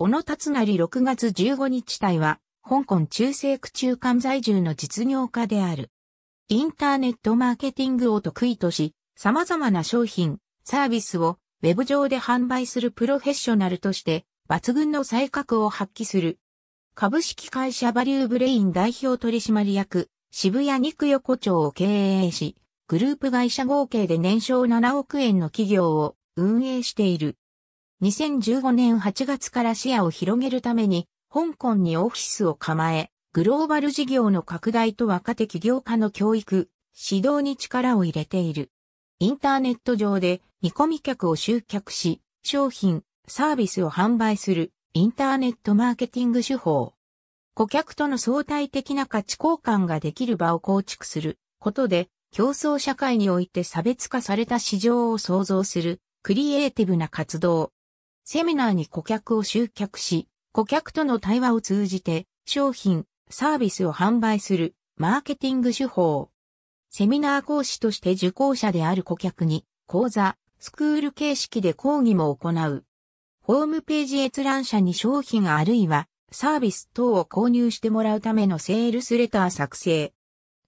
小野達成6月15日隊は、香港中西区中間在住の実業家である。インターネットマーケティングを得意とし、様々な商品、サービスをウェブ上で販売するプロフェッショナルとして、抜群の才覚を発揮する。株式会社バリューブレイン代表取締役、渋谷肉横丁を経営し、グループ会社合計で年商7億円の企業を運営している。2015年8月から視野を広げるために、香港にオフィスを構え、グローバル事業の拡大と若手起業家の教育、指導に力を入れている。インターネット上で見込み客を集客し、商品、サービスを販売するインターネットマーケティング手法。顧客との相対的な価値交換ができる場を構築することで、競争社会において差別化された市場を創造するクリエイティブな活動、セミナーに顧客を集客し、顧客との対話を通じて商品、サービスを販売するマーケティング手法。セミナー講師として受講者である顧客に講座、スクール形式で講義も行う。ホームページ閲覧者に商品あるいはサービス等を購入してもらうためのセールスレター作成。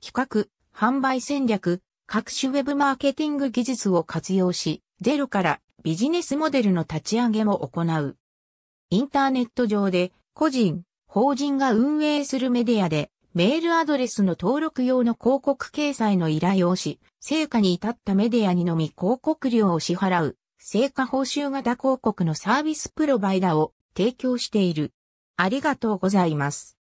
企画、販売戦略、各種ウェブマーケティング技術を活用し、ゼロからビジネスモデルの立ち上げも行う。インターネット上で個人、法人が運営するメディアでメールアドレスの登録用の広告掲載の依頼をし、成果に至ったメディアにのみ広告料を支払う、成果報酬型広告のサービスプロバイダを提供している。ありがとうございます。